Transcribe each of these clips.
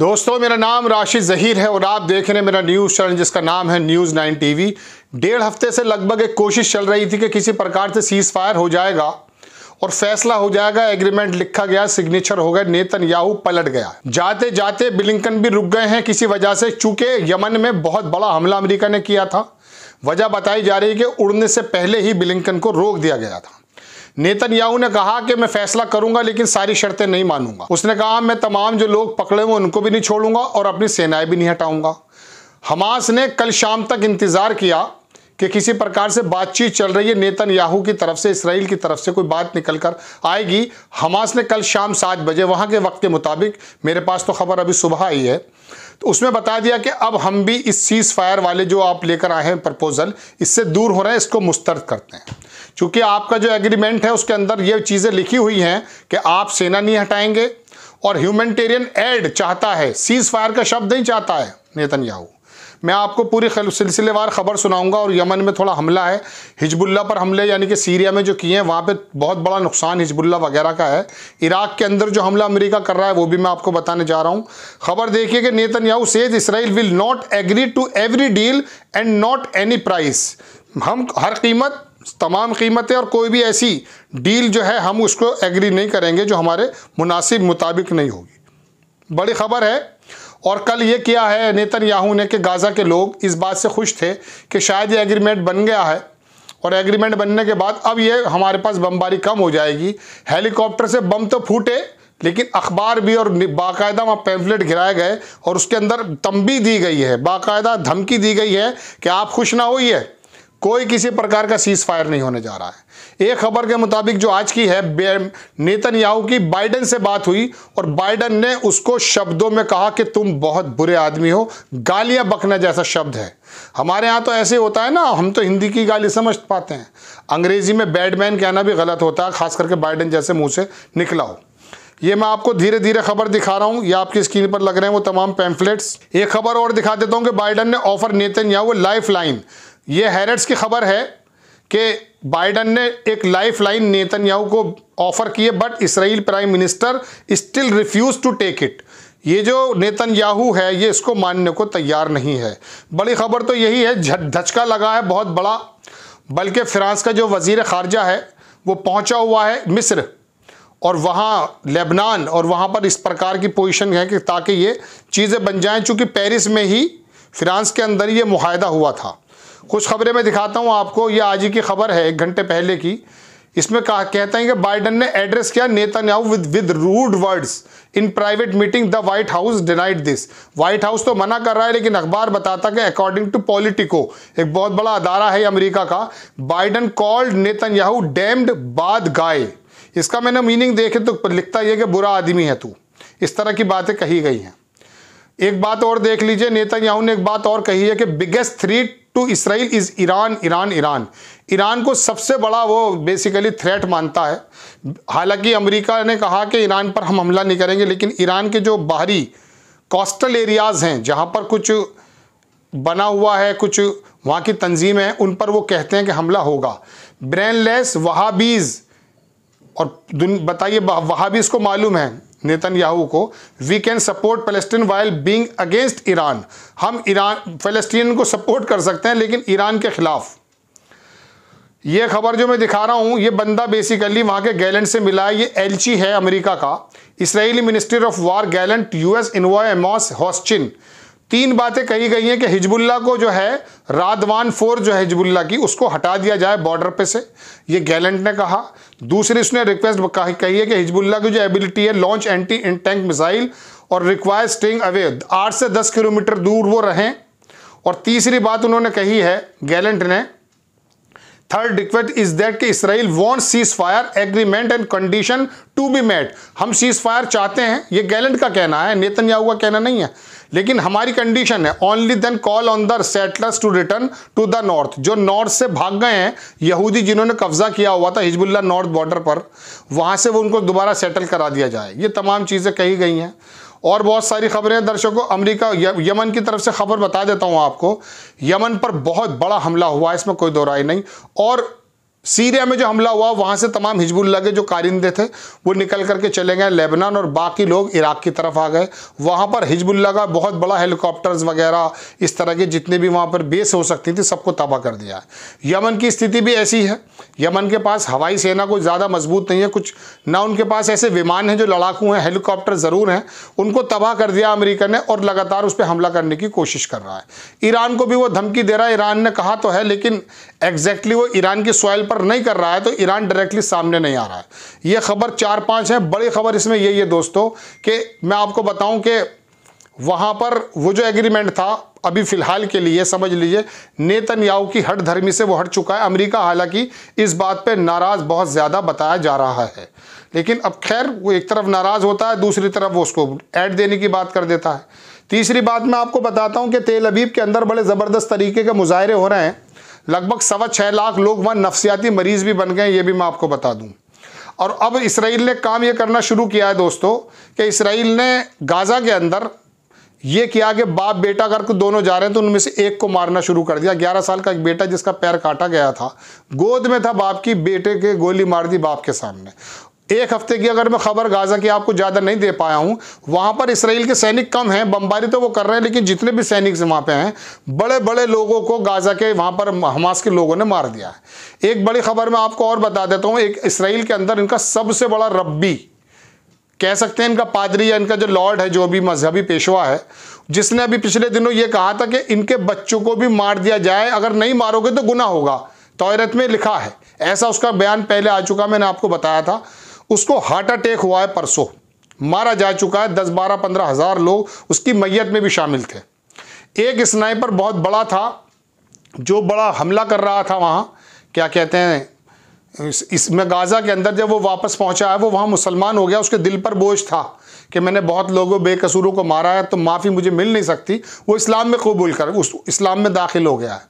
दोस्तों मेरा नाम राशिद ज़हीर है और आप देख रहे हैं मेरा न्यूज़ चैनल जिसका नाम है न्यूज़ नाइन टीवी डेढ़ हफ्ते से लगभग एक कोशिश चल रही थी कि किसी प्रकार से सीज़ फायर हो जाएगा और फैसला हो जाएगा एग्रीमेंट लिखा गया सिग्नेचर हो गए नेतन याहू पलट गया जाते जाते बिलिंकन भी रुक गए हैं किसी वजह से चूंकि यमन में बहुत बड़ा हमला अमरीका ने किया था वजह बताई जा रही है कि उड़ने से पहले ही बिलिंकन को रोक दिया गया था नेतन याहू ने कहा कि मैं फैसला करूंगा लेकिन सारी शर्तें नहीं मानूंगा उसने कहा मैं तमाम जो लोग पकड़े हुए उनको भी नहीं छोड़ूंगा और अपनी सेनाएं भी नहीं हटाऊंगा हमास ने कल शाम तक इंतज़ार किया कि किसी प्रकार से बातचीत चल रही है नेतन याहू की तरफ से इसराइल की तरफ से कोई बात निकल कर आएगी हमास ने कल शाम सात बजे वहां के वक्त के मुताबिक मेरे पास तो खबर अभी सुबह आई है तो उसमें बता दिया कि अब हम भी इस सीज़ फायर वाले जो आप लेकर आए हैं प्रपोज़ल इससे दूर हो रहे हैं इसको मुस्तरद करते हैं क्योंकि आपका जो एग्रीमेंट है उसके अंदर ये चीज़ें लिखी हुई हैं कि आप सेना नहीं हटाएंगे और ह्यूमेटेरियन एड चाहता है सीज़ फायर का शब्द नहीं चाहता है नेतन्याहू मैं आपको पूरी सिलसिलेवार ख़बर सुनाऊंगा और यमन में थोड़ा हमला है हिजबुल्ला पर हमले यानी कि सीरिया में जो किए हैं वहाँ पे बहुत बड़ा नुकसान हिजबुल्ला वगैरह का है इराक़ के अंदर जो हमला अमेरिका कर रहा है वो भी मैं आपको बताने जा रहा हूँ खबर देखिए कि Netanyahu says Israel will not agree to every deal and not any price हम हर कीमत तमाम कीमतें और कोई भी ऐसी डील जो है हम उसको एग्री नहीं करेंगे जो हमारे मुनासिब मुताबिक नहीं होगी बड़ी खबर है और कल ये किया है नेतन याहू ने कि गाज़ा के लोग इस बात से खुश थे कि शायद ये एग्रीमेंट बन गया है और एग्रीमेंट बनने के बाद अब ये हमारे पास बमबारी कम हो जाएगी हेलीकॉप्टर से बम तो फूटे लेकिन अखबार भी और बाकायदा वहाँ पैम्फलेट गिराए गए और उसके अंदर तंबी दी गई है बाकायदा धमकी दी गई है कि आप खुश ना होइए कोई किसी प्रकार का सीज फायर नहीं होने जा रहा है एक खबर के मुताबिक जो आज की है नेतन्याहू की बाइडन से बात हुई और बाइडन ने उसको शब्दों में कहा कि तुम बहुत बुरे आदमी हो गालियां बकना जैसा शब्द है हमारे यहाँ तो ऐसे होता है ना हम तो हिंदी की गाली समझ पाते हैं अंग्रेजी में बैडमैन कहना भी गलत होता है खास करके बाइडन जैसे मुँह से निकला हो ये मैं आपको धीरे धीरे खबर दिखा रहा हूँ ये आपकी स्क्रीन पर लग रहे हैं वो तमाम पैम्फलेट्स एक खबर और दिखा देता हूँ कि बाइडन ने ऑफर नेतन लाइफ लाइन ये हैरट्स की खबर है कि बाइडन ने एक लाइफ लाइन नेतन्याहू को ऑफर किए but Israel prime minister still refuse to take it ये जो नेतन्याहू है ये इसको मानने को तैयार नहीं है बड़ी खबर तो यही है धचका लगा है बहुत बड़ा बल्कि फ्रांस का जो वजीर ख़ारजा है वो पहुंचा हुआ है मिस्र और वहाँ लेबनान और वहाँ पर इस प्रकार की पोजीशन है कि ताकि ये चीज़ें बन जाएं चूँकि पेरिस में ही फ्रांस के अंदर ये माहदा हुआ था कुछ खबरें मैं दिखाता हूं आपको ये आज ही की खबर है एक घंटे पहले की इसमें कहा कहते हैं कि बाइडन ने एड्रेस किया Netanyahu with with rude words in private meeting the White House denied this White House तो मना कर रहा है लेकिन अखबार बताता कि अकॉर्डिंग टू पॉलिटिको एक बहुत बड़ा अदारा है अमेरिका का बाइडन कॉल्ड नेतन्याहू डैम्ड बाद गाय इसका मैंने मीनिंग देखे तो लिखता यह कि बुरा आदमी है तू इस तरह की बातें कही गई हैं एक बात और देख लीजिए नेतन्याहू ने एक बात और कही है कि biggest threat to Israel is Iran Iran Iran Iran को सबसे बड़ा वो बेसिकली थ्रेट मानता है हालांकि अमेरिका ने कहा कि ईरान पर हम हमला नहीं करेंगे लेकिन ईरान के जो बाहरी कोस्टल एरियाज़ हैं जहाँ पर कुछ बना हुआ है कुछ वहाँ की तंजीम है उन पर वो कहते हैं कि हमला होगा ब्रेनलेस वहाबीज़ और बताइए वहाबीज़ को मालूम है नेतन्याहू को we can support Palestine while being against Iran हम ईरान फलस्तीन को सपोर्ट कर सकते हैं लेकिन ईरान के खिलाफ ये खबर जो मैं दिखा रहा हूँ ये बंदा बेसिकली वहाँ के गैलेंट से मिला है ये एलची है अमेरिका का Israeli ministry of war Gallant US envoy Amos Hochstein तीन बातें कही गई हैं कि हिजबुल्ला को जो है रादवान फोर जो है हिजबुल्ला की उसको हटा दिया जाए बॉर्डर पे से ये गैलेंट ने कहा दूसरी उसने रिक्वेस्ट कही है कि हिजबुल्ला की जो एबिलिटी है launch anti in tank missile और रिक्वायर स्टिंग अवे आठ से दस किलोमीटर दूर वो रहें और तीसरी बात उन्होंने कही है गैलेंट ने थर्ड रिक्वेस्ट इज दैट कि Israel want cease fire agreement and condition to be met हम सीज फायर चाहते हैं ये गैलेंट का कहना है नेतन्याहू का कहना नहीं है लेकिन हमारी कंडीशन है only then call on the settlers to return to the north जो नॉर्थ से भाग गए हैं यहूदी जिन्होंने कब्जा किया हुआ था हिजबुल्ला नॉर्थ बॉर्डर पर वहां से वो उनको दोबारा सेटल करा दिया जाए ये तमाम चीज़ें कही गई हैं और बहुत सारी खबरें हैं दर्शकों अमेरिका यमन की तरफ से खबर बता देता हूं आपको यमन पर बहुत बड़ा हमला हुआ है इसमें कोई दोराई नहीं और सीरिया में जो हमला हुआ वहाँ से तमाम हिजबुल्ला के जो कारिंदे थे वो निकल करके चले गए लेबनान और बाकी लोग इराक की तरफ आ गए वहाँ पर हिजबुल्ला का बहुत बड़ा हेलीकॉप्टर्स वगैरह इस तरह के जितने भी वहाँ पर बेस हो सकती थी सबको तबाह कर दिया है यमन की स्थिति भी ऐसी है यमन के पास हवाई सेना कोई ज़्यादा मजबूत नहीं है कुछ ना उनके पास ऐसे विमान हैं जो लड़ाकू हैं हेलीकॉप्टर ज़रूर हैं उनको तबाह कर दिया अमरीका ने और लगातार उस पर हमला करने की कोशिश कर रहा है ईरान को भी वो धमकी दे रहा है ईरान ने कहा तो है लेकिन एग्जैक्टली वो ईरान की सॉइल पर नहीं कर रहा है तो ईरान डायरेक्टली सामने नहीं आ रहा है ये खबर चार पांच है बड़ी खबर इसमें यही है दोस्तों कि मैं आपको बताऊं कि वहां पर वो जो एग्रीमेंट था अभी फ़िलहाल के लिए समझ लीजिए नेतन्याहू की हट धर्मी से वो हट चुका है अमेरिका हालांकि इस बात पे नाराज़ बहुत ज़्यादा बताया जा रहा है लेकिन अब खैर वो एक तरफ नाराज़ होता है दूसरी तरफ वो उसको ऐड देने की बात कर देता है तीसरी बात मैं आपको बताता हूं कि तेल अबीब के अंदर बड़े ज़बरदस्त तरीके के मुजाहरे हो रहे हैं लगभग सवा छः लाख लोग वहाँ नफसियाती मरीज़ भी बन गए ये भी मैं आपको बता दूँ और अब इसराइल ने काम ये करना शुरू किया है दोस्तों कि इसराइल ने गाज़ा के अंदर ये किया कि बाप बेटा अगर दोनों जा रहे हैं तो उनमें से एक को मारना शुरू कर दिया ग्यारह साल का एक बेटा जिसका पैर काटा गया था गोद में था बाप की बेटे के गोली मार दी बाप के सामने एक हफ्ते की अगर मैं खबर गाजा की आपको ज़्यादा नहीं दे पाया हूं वहां पर इसराइल के सैनिक कम हैं बमबारी तो वो कर रहे हैं लेकिन जितने भी सैनिक वहां पे हैं बड़े बड़े लोगों को गाजा के वहां पर हमास के लोगों ने मार दिया है एक बड़ी खबर मैं आपको और बता देता हूं एक इसराइल के अंदर इनका सबसे बड़ा रब्बी कह सकते हैं इनका पादरी या इनका जो लॉर्ड है जो भी मजहबी पेशवा है जिसने अभी पिछले दिनों ये कहा था कि इनके बच्चों को भी मार दिया जाए अगर नहीं मारोगे तो गुना होगा तोरत में लिखा है ऐसा उसका बयान पहले आ चुका मैंने आपको बताया था उसको हार्ट अटैक हुआ है परसों मारा जा चुका है दस बारह पंद्रह हज़ार लोग उसकी मैयत में भी शामिल थे एक स्नाइपर बहुत बड़ा था जो बड़ा हमला कर रहा था वहां क्या कहते हैं इस, इसमें गाज़ा के अंदर जब वो वापस पहुंचा है वो वहाँ मुसलमान हो गया उसके दिल पर बोझ था कि मैंने बहुत लोगों बेकसूरों को मारा है तो माफ़ी मुझे मिल नहीं सकती वो इस्लाम में कबूल कर उस इस्लाम में दाखिल हो गया है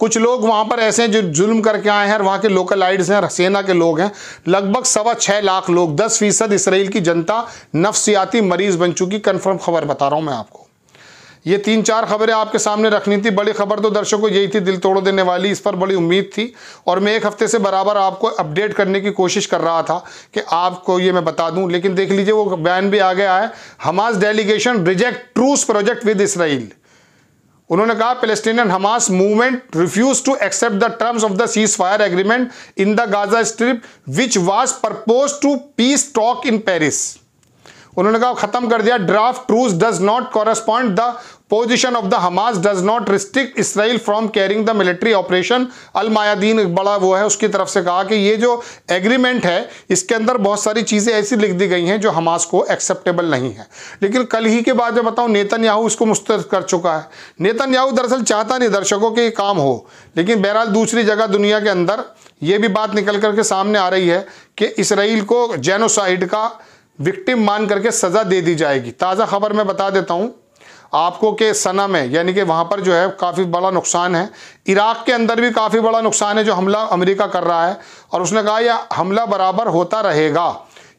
कुछ लोग वहाँ पर ऐसे हैं जो जुल्म करके आए हैं और वहाँ के लोकल आइड्स हैं सेना के लोग हैं लगभग सवा छः लाख लोग दस फीसद इसराइल की जनता नफसियाती मरीज़ बन चुकी कन्फर्म खबर बता रहा हूँ मैं आपको ये तीन चार खबरें आपके सामने रखनी थी बड़ी खबर तो दर्शकों को यही थी दिल तोड़ देने वाली इस पर बड़ी उम्मीद थी और मैं एक हफ्ते से बराबर आपको अपडेट करने की कोशिश कर रहा था कि आपको ये मैं बता दूं लेकिन देख लीजिए वो बयान भी आ गया है Hamas delegation reject truce project with Israel उन्होंने कहा Palestinian Hamas movement refuse to accept the terms of the cease fire agreement in the Gaza strip which was purpose to peace talk in Paris उन्होंने कहा खत्म कर दिया draft truce does not correspond the position of the Hamas does not restrict Israel from carrying the military operation Al Mayadeen बड़ा वो है उसकी तरफ से कहा कि ये जो एग्रीमेंट है इसके अंदर बहुत सारी चीज़ें ऐसी लिख दी गई हैं जो हमास को एक्सेप्टेबल नहीं है लेकिन कल ही के बाद में बताऊँ नेतन याहू इसको मुस्तरद कर चुका है नेतन याहू दरअसल चाहता नहीं दर्शकों के ये काम हो लेकिन बहरहाल दूसरी जगह दुनिया के अंदर ये भी बात निकल करके सामने आ रही है कि इसराइल को जेनोसाइड का विक्टिम मान करके सज़ा दे दी जाएगी ताज़ा खबर मैं बता देता हूँ आपको के सना में यानी कि वहाँ पर जो है काफ़ी बड़ा नुकसान है इराक़ के अंदर भी काफ़ी बड़ा नुकसान है जो हमला अमेरिका कर रहा है और उसने कहा यह हमला बराबर होता रहेगा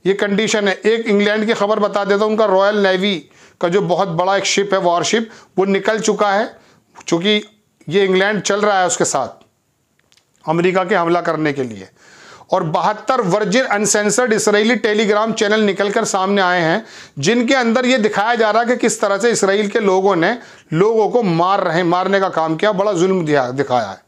ये कंडीशन है एक इंग्लैंड की खबर बता देता हूँ उनका रॉयल नेवी का जो बहुत बड़ा एक शिप है वॉरशिप वो निकल चुका है चूँकि ये इंग्लैंड चल रहा है उसके साथ अमेरिका के हमला करने के लिए और बहत्तर virgin uncensored Israeli Telegram channel निकलकर सामने आए हैं जिनके अंदर ये दिखाया जा रहा है कि किस तरह से इसराइल के लोगों ने लोगों को मार रहे मारने का काम किया बड़ा जुल्म दिया दिखाया है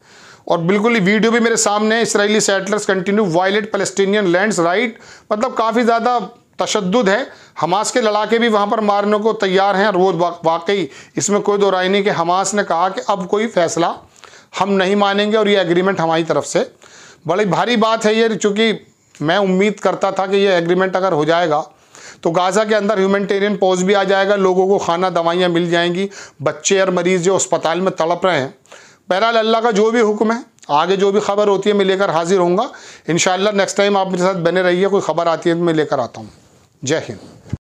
और बिल्कुल ही वीडियो भी मेरे सामने है Israeli settlers continue violate Palestinian land right मतलब काफ़ी ज़्यादा तशद है हमास के लड़ाके भी वहाँ पर मारने को तैयार हैं और वो वाकई इसमें कोई दो राय नहीं कि हमास ने कहा कि अब कोई फैसला हम नहीं मानेंगे और ये एग्रीमेंट हमारी तरफ से बड़ी भारी बात है ये चूँकि मैं उम्मीद करता था कि ये एग्रीमेंट अगर हो जाएगा तो गाज़ा के अंदर ह्यूमेटेरियन पोज भी आ जाएगा लोगों को खाना दवाइयाँ मिल जाएंगी बच्चे और मरीज़ जो अस्पताल में तड़प रहे हैं बहरहाल अल्लाह का जो भी हुक्म है आगे जो भी खबर होती है मैं लेकर हाजिर हूँगा इन नेक्स्ट टाइम आप मेरे साथ बने रहिए कोई खबर आती है तो मैं लेकर आता हूँ जय हिंद